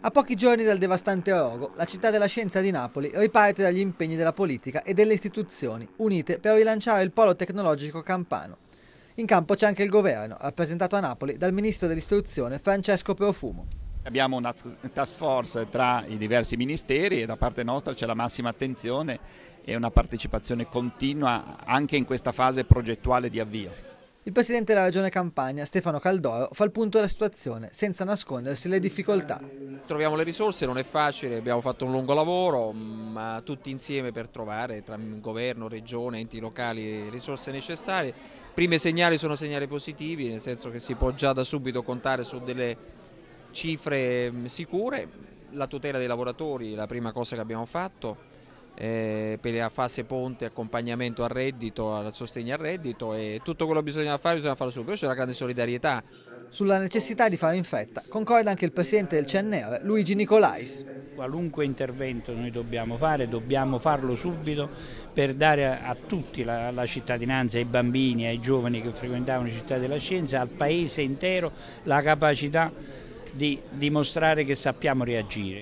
A pochi giorni dal devastante orogo, la città della scienza di Napoli riparte dagli impegni della politica e delle istituzioni, unite per rilanciare il polo tecnologico campano. In campo c'è anche il governo, rappresentato a Napoli dal ministro dell'istruzione Francesco Profumo. Abbiamo una task force tra i diversi ministeri e da parte nostra c'è la massima attenzione e una partecipazione continua anche in questa fase progettuale di avvio. Il presidente della regione Campania, Stefano Caldoro, fa il punto della situazione senza nascondersi le difficoltà. Troviamo le risorse, non è facile, abbiamo fatto un lungo lavoro, mm, ma tutti insieme per trovare tra governo, regione, enti locali le risorse necessarie. Prime segnali sono segnali positivi, nel senso che si può già da subito contare su delle cifre mm, sicure. La tutela dei lavoratori è la prima cosa che abbiamo fatto eh, per la fase ponte, accompagnamento al reddito, al sostegno al reddito e tutto quello che bisogna fare bisogna farlo subito, c'è una grande solidarietà. Sulla necessità di fare in fretta concorda anche il presidente del CNR, Luigi Nicolais. Qualunque intervento noi dobbiamo fare, dobbiamo farlo subito per dare a, a tutti la, la, cittadinanza, ai bambini, ai giovani che frequentavano Città della Scienza, al paese intero la capacità di dimostrare che sappiamo reagire.